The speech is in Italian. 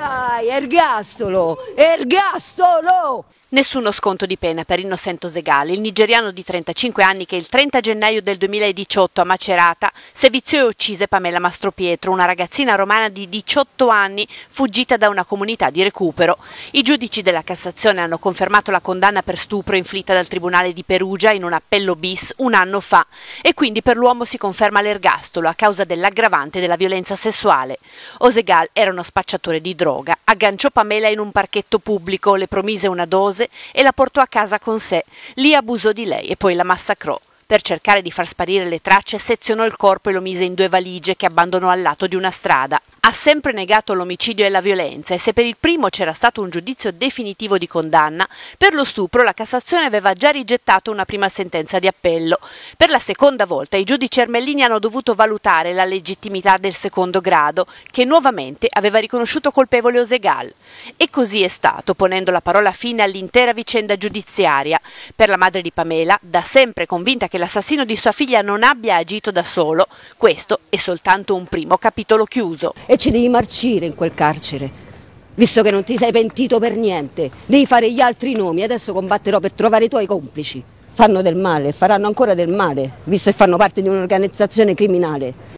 Dai, ergastolo, ergastolo! Nessuno sconto di pena per Innocento Segale, il nigeriano di 35 anni che il 30 gennaio del 2018 a Macerata seviziò e uccise Pamela Mastropietro, una ragazzina romana di 18 anni fuggita da una comunità di recupero. I giudici della Cassazione hanno confermato la condanna per stupro inflitta dal Tribunale di Perugia in un appello bis un anno fa e quindi per l'uomo si conferma l'ergastolo a causa dell'aggravante della violenza sessuale. Osegal era uno spacciatore di droga droga, agganciò Pamela in un parchetto pubblico, le promise una dose e la portò a casa con sé. Lì abusò di lei e poi la massacrò. Per cercare di far sparire le tracce, sezionò il corpo e lo mise in due valigie che abbandonò al lato di una strada ha sempre negato l'omicidio e la violenza e se per il primo c'era stato un giudizio definitivo di condanna, per lo stupro la Cassazione aveva già rigettato una prima sentenza di appello. Per la seconda volta i giudici ermellini hanno dovuto valutare la legittimità del secondo grado, che nuovamente aveva riconosciuto colpevole Osegal. E così è stato, ponendo la parola fine all'intera vicenda giudiziaria. Per la madre di Pamela, da sempre convinta che l'assassino di sua figlia non abbia agito da solo, questo è soltanto un primo capitolo chiuso. E ci devi marcire in quel carcere. Visto che non ti sei pentito per niente, devi fare gli altri nomi, adesso combatterò per trovare i tuoi complici. Fanno del male, faranno ancora del male, visto che fanno parte di un'organizzazione criminale.